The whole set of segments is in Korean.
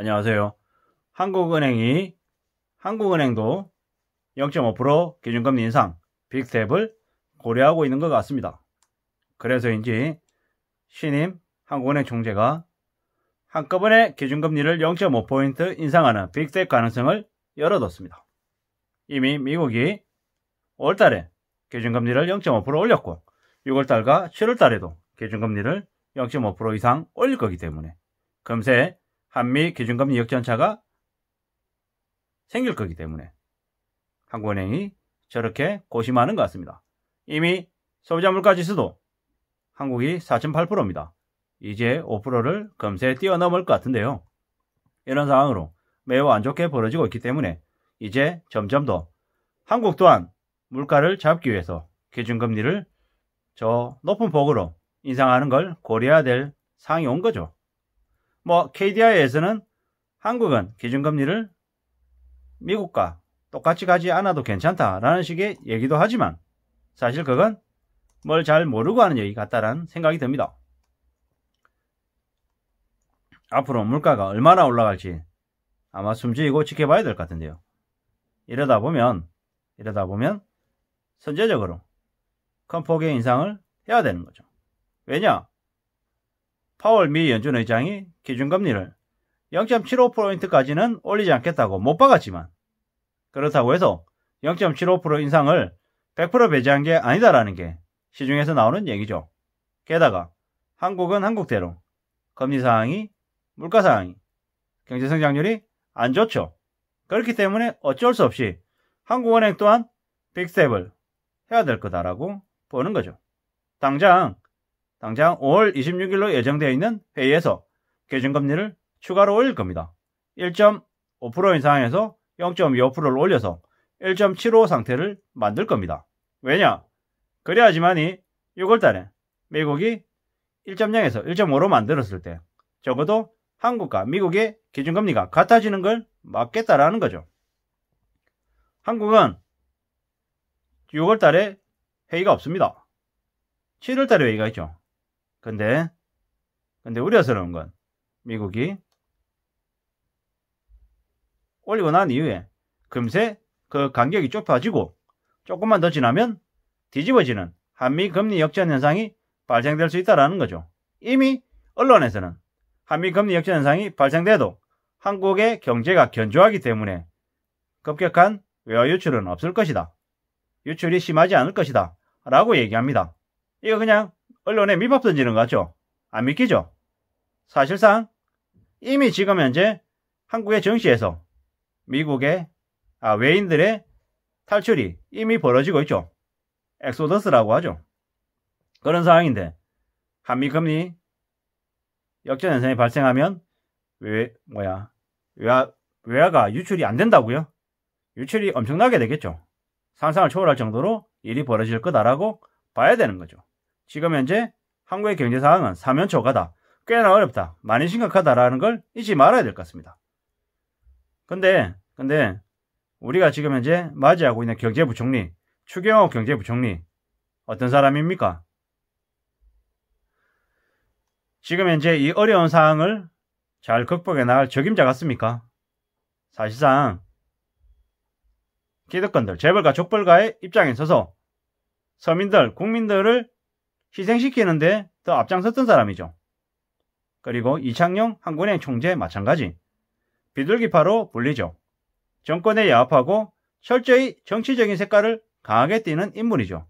안녕하세요. 한국은행이 한국은행도 0.5% 기준금리 인상 빅스텝을 고려하고 있는 것 같습니다. 그래서인지 신임 한국은행 총재가 한꺼번에 기준금리를 0.5포인트 인상하는 빅스텝 가능성을 열어뒀습니다. 이미 미국이 5월달에 기준금리를 0.5% 올렸고 6월달과 7월달에도 기준금리를 0.5% 이상 올릴 거기 때문에 금세 한미 기준금리 역전차가 생길 거기 때문에 한국은행이 저렇게 고심하는 것 같습니다. 이미 소비자 물가 지수도 한국이 4.8%입니다. 이제 5%를 금세 뛰어넘을 것 같은데요. 이런 상황으로 매우 안 좋게 벌어지고 있기 때문에 이제 점점 더 한국 또한 물가를 잡기 위해서 기준금리를 저 높은 폭으로 인상하는 걸 고려해야 될 상황이 온 거죠. 뭐 KDI에서는 한국은 기준금리를 미국과 똑같이 가지 않아도 괜찮다라는 식의 얘기도 하지만 사실 그건 뭘 잘 모르고 하는 얘기 같다라는 생각이 듭니다. 앞으로 물가가 얼마나 올라갈지 아마 숨지고 지켜봐야 될 것 같은데요. 이러다 보면 이러다 보면 선제적으로 큰 폭의 인상을 해야 되는 거죠. 왜냐? 파월 미 연준 의장이 기준금리를 0.75%까지는 올리지 않겠다고 못 박았지만 그렇다고 해서 0.75% 인상을 100% 배제한 게 아니다라는 게 시중에서 나오는 얘기죠. 게다가 한국은 한국대로 금리 상황이 물가 상황이 경제 성장률이 안 좋죠. 그렇기 때문에 어쩔 수 없이 한국은행 또한 빅스텝을 해야 될 거다라고 보는 거죠. 당장 당장 5월 26일로 예정되어 있는 회의에서 기준금리를 추가로 올릴 겁니다. 1.5%인 상황에서 0.25%를 올려서 1.75 상태를 만들 겁니다. 왜냐? 그래야지만이 6월달에 미국이 1.0에서 1.5로 만들었을 때 적어도 한국과 미국의 기준금리가 같아지는 걸 막겠다라는 거죠. 한국은 6월달에 회의가 없습니다. 7월달에 회의가 있죠. 근데 근데 우려스러운 건 미국이 올리고 난 이후에 금세 그 간격이 좁혀지고 조금만 더 지나면 뒤집어지는 한미 금리 역전 현상이 발생될 수 있다라는 거죠. 이미 언론에서는 한미 금리 역전 현상이 발생돼도 한국의 경제가 견조하기 때문에 급격한 외화 유출은 없을 것이다. 유출이 심하지 않을 것이다. 라고 얘기합니다. 이거 그냥 언론에 밑밥 던지는 것 같죠? 안 믿기죠? 사실상 이미 지금 현재 한국의 정시에서 미국의 아, 외인들의 탈출이 이미 벌어지고 있죠. 엑소더스라고 하죠. 그런 상황인데 한미금리 역전현상이 발생하면 외 뭐야 외화 외화가 유출이 안 된다고요? 유출이 엄청나게 되겠죠. 상상을 초월할 정도로 일이 벌어질 거다라고 봐야 되는 거죠. 지금 현재 한국의 경제 상황은 사면초가다. 꽤나 어렵다. 많이 심각하다라는 걸 잊지 말아야 될 것 같습니다. 근데, 근데, 우리가 지금 현재 맞이하고 있는 경제부총리, 추경호 경제부총리, 어떤 사람입니까? 지금 현재 이 어려운 상황을 잘 극복해 나갈 적임자 같습니까? 사실상 기득권들, 재벌가, 족벌가의 입장에 서서 서민들, 국민들을 희생시키는데 더 앞장섰던 사람이죠. 그리고 이창용 한군의 총재 마찬가지. 비둘기파로 불리죠. 정권에 야합하고 철저히 정치적인 색깔을 강하게 띠는 인물이죠.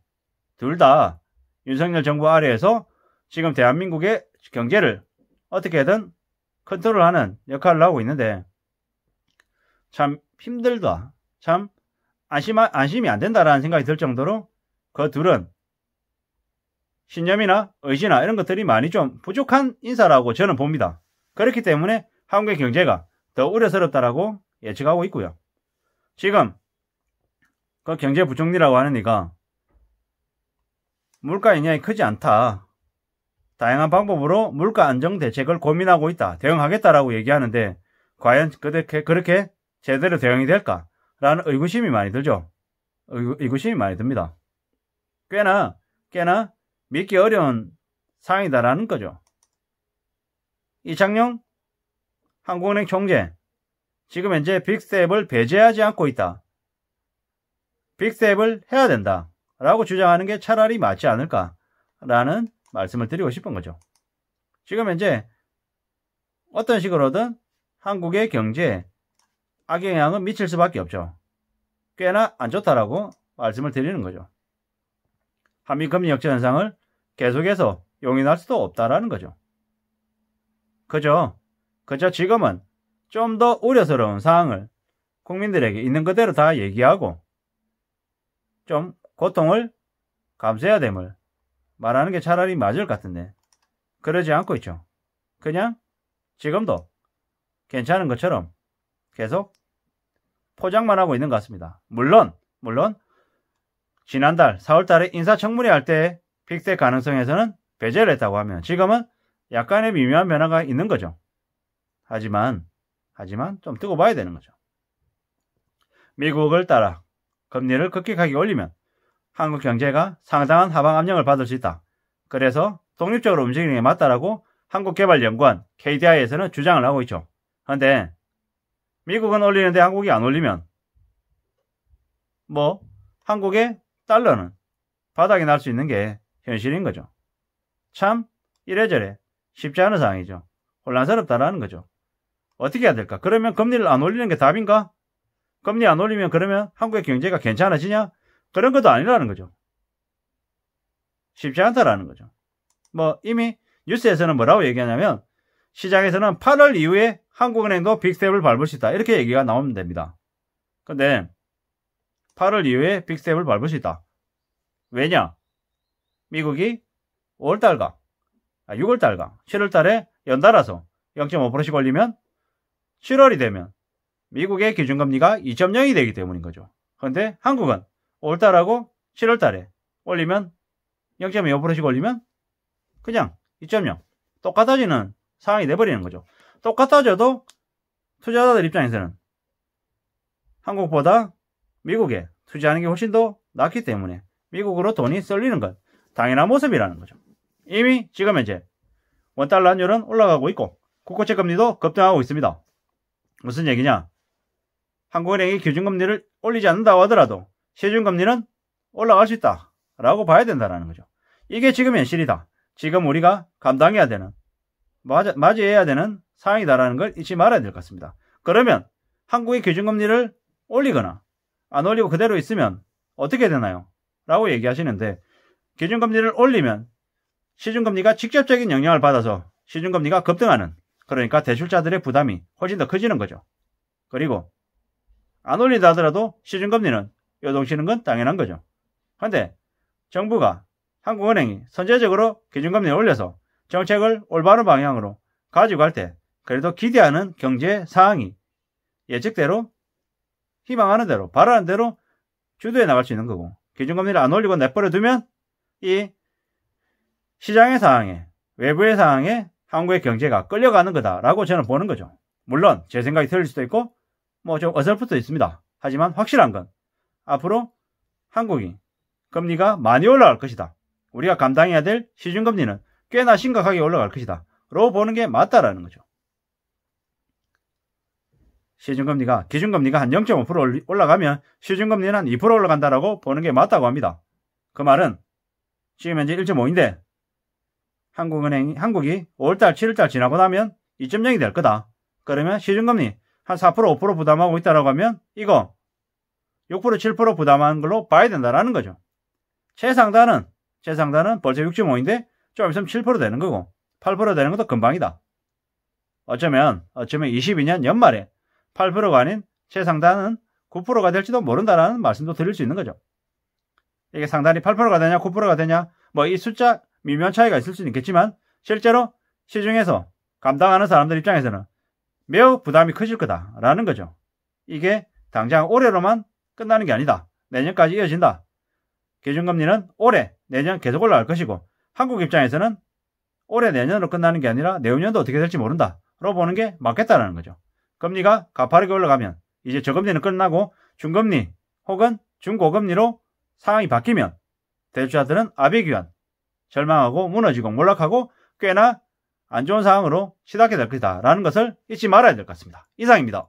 둘 다 윤석열 정부 아래에서 지금 대한민국의 경제를 어떻게든 컨트롤하는 역할을 하고 있는데 참 힘들다. 참 안심, 안심이 안 된다라는 생각이 들 정도로 그 둘은 신념이나 의지나 이런 것들이 많이 좀 부족한 인사라고 저는 봅니다. 그렇기 때문에 한국의 경제가 더 우려스럽다라고 예측하고 있고요. 지금 그 경제부총리라고 하는 이가 물가 인하이 크지 않다. 다양한 방법으로 물가 안정 대책을 고민하고 있다. 대응하겠다라고 얘기하는데 과연 그렇게 그렇게 제대로 대응이 될까라는 의구심이 많이 들죠. 의구, 의구심이 많이 듭니다. 꽤나 꽤나 믿기 어려운 상황이다라는 거죠. 이창용 한국은행 총재 지금 현재 빅스텝을 배제하지 않고 있다. 빅스텝을 해야 된다. 라고 주장하는 게 차라리 맞지 않을까 라는 말씀을 드리고 싶은 거죠. 지금 현재 어떤 식으로든 한국의 경제에 악영향은 미칠 수밖에 없죠. 꽤나 안 좋다라고 말씀을 드리는 거죠. 한미 금리 역전 현상을 계속해서 용인할 수도 없다라는 거죠. 그저, 그저 지금은 좀 더 우려스러운 사항을 국민들에게 있는 그대로 다 얘기하고 좀 고통을 감수해야 됨을 말하는 게 차라리 맞을 것 같은데 그러지 않고 있죠. 그냥 지금도 괜찮은 것처럼 계속 포장만 하고 있는 것 같습니다. 물론, 물론 지난달 4월달에 인사청문회 할때 픽셀 가능성에서는 배제를 했다고 하면 지금은 약간의 미묘한 변화가 있는 거죠. 하지만 하지만 좀 뜨고 봐야 되는 거죠. 미국을 따라 금리를 급격하게 올리면 한국 경제가 상당한 하방 압력을 받을 수 있다. 그래서 독립적으로 움직이는 게 맞다라고 한국개발연구원 KDI에서는 주장을 하고 있죠. 그런데 미국은 올리는데 한국이 안 올리면 뭐 한국의 달러는 바닥이 날 수 있는 게 현실인 거죠. 참 이래저래 쉽지 않은 상황이죠. 혼란스럽다라는 거죠. 어떻게 해야 될까? 그러면 금리를 안 올리는 게 답인가? 금리 안 올리면 그러면 한국의 경제가 괜찮아지냐? 그런 것도 아니라는 거죠. 쉽지 않다라는 거죠. 뭐 이미 뉴스에서는 뭐라고 얘기하냐면 시장에서는 8월 이후에 한국은행도 빅스텝을 밟을 수 있다. 이렇게 얘기가 나오면 됩니다. 근데 8월 이후에 빅스텝을 밟을 수 있다. 왜냐? 미국이 5월 달과 6월 달과 7월 달에 연달아서 0.5%씩 올리면 7월이 되면 미국의 기준금리가 2.0이 되기 때문인 거죠. 그런데 한국은 5월 달하고 7월 달에 올리면 0.25%씩 올리면 그냥 2.0 똑같아지는 상황이 돼버리는 거죠. 똑같아져도 투자자들 입장에서는 한국보다 미국에 투자하는 게 훨씬 더 낫기 때문에 미국으로 돈이 쏠리는 것 당연한 모습이라는 거죠. 이미 지금 현재 원달러 환율은 올라가고 있고 국고채 금리도 급등하고 있습니다. 무슨 얘기냐? 한국은행이 기준금리를 올리지 않는다고 하더라도 시중금리는 올라갈 수 있다 라고 봐야 된다는 거죠. 이게 지금 현실이다. 지금 우리가 감당해야 되는 맞아, 맞이해야 되는 상황이다라는 걸 잊지 말아야 될 것 같습니다. 그러면 한국의 기준금리를 올리거나 안 올리고 그대로 있으면 어떻게 되나요? 라고 얘기하시는데 기준금리를 올리면 시중금리가 직접적인 영향을 받아서 시중금리가 급등하는 그러니까 대출자들의 부담이 훨씬 더 커지는 거죠. 그리고 안 올린다 하더라도 시중금리는 요동치는 건 당연한 거죠. 그런데 정부가 한국은행이 선제적으로 기준금리를 올려서 정책을 올바른 방향으로 가지고 갈 때 그래도 기대하는 경제 상황이 예측대로 희망하는 대로 바라는 대로 주도해 나갈 수 있는 거고 기준금리를 안 올리고 내버려 두면 이 시장의 상황에 외부의 상황에 한국의 경제가 끌려가는 거다라고 저는 보는 거죠. 물론 제 생각이 틀릴 수도 있고 뭐 좀어설프 수도 있습니다. 하지만 확실한 건 앞으로 한국이 금리가 많이 올라갈 것이다. 우리가 감당해야 될 시중금리는 꽤나 심각하게 올라갈 것이다. 로 보는 게 맞다라는 거죠. 시중금리가 기준금리가 한 0.5% 올라가면 시중금리는 한 2% 올라간다라고 보는 게 맞다고 합니다. 그 말은 지금 현재 1.5인데 한국은행 한국이 5월달 7월달 지나고 나면 2.0이 될 거다. 그러면 시중금리 한 4% 5% 부담하고 있다라고 하면 이거 6% 7% 부담하는 걸로 봐야 된다라는 거죠. 최상단은 최상단은 벌써 6.5인데 좀 있으면 7% 되는 거고 8% 되는 것도 금방이다. 어쩌면 어쩌면 22년 연말에 8%가 아닌 최상단은 9%가 될지도 모른다라는 말씀도 드릴 수 있는 거죠. 이게 상단이 8%가 되냐 9%가 되냐 뭐 이 숫자 미묘한 차이가 있을 수는 있겠지만 실제로 시중에서 감당하는 사람들 입장에서는 매우 부담이 커질 거다라는 거죠. 이게 당장 올해로만 끝나는 게 아니다. 내년까지 이어진다. 기준금리는 올해, 내년 계속 올라갈 것이고 한국 입장에서는 올해 내년으로 끝나는 게 아니라 내후년도 어떻게 될지 모른다로 보는 게 맞겠다라는 거죠. 금리가 가파르게 올라가면 이제 저금리는 끝나고 중금리 혹은 중고금리로 상황이 바뀌면 대주자들은 아비규환, 절망하고 무너지고 몰락하고 꽤나 안 좋은 상황으로 치닫게 될 것이다 라는 것을 잊지 말아야 될 것 같습니다. 이상입니다.